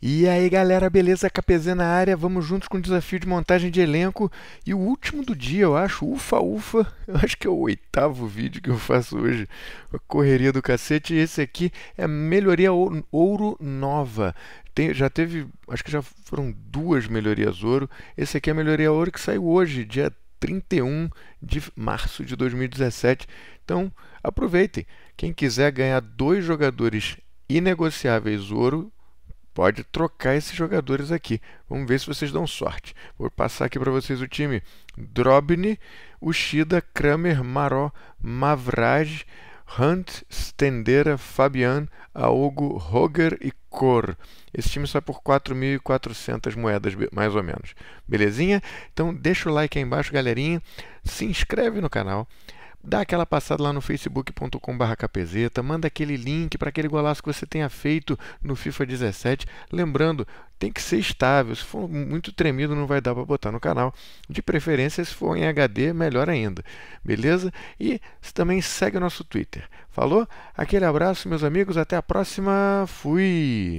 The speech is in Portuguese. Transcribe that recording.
E aí galera, beleza? KPZ na área, vamos juntos com o desafio de montagem de elenco e o último do dia, eu acho, ufa, ufa, eu acho que é o oitavo vídeo que eu faço hoje, a correria do cacete, e esse aqui é melhoria ouro nova, Tem, já teve, acho que já foram duas melhorias ouro, esse aqui é a melhoria ouro que saiu hoje, dia 31 de março de 2017, então aproveitem, quem quiser ganhar dois jogadores inegociáveis ouro, pode trocar esses jogadores aqui. Vamos ver se vocês dão sorte. Vou passar aqui para vocês o time. Drobny, Ushida, Kramer, Maró, Mavraj, Hunt, Stendera, Fabian, Aogo, Roger e Cor. Esse time sai por 4.400 moedas, mais ou menos. Belezinha? Então deixa o like aí embaixo, galerinha. Se inscreve no canal dá aquela passada lá no facebook.com.br capezeta, manda aquele link para aquele golaço que você tenha feito no FIFA 17. Lembrando, tem que ser estável, se for muito tremido não vai dar para botar no canal. De preferência, se for em HD, melhor ainda, beleza? E também segue o nosso Twitter. Falou? Aquele abraço, meus amigos, até a próxima, fui!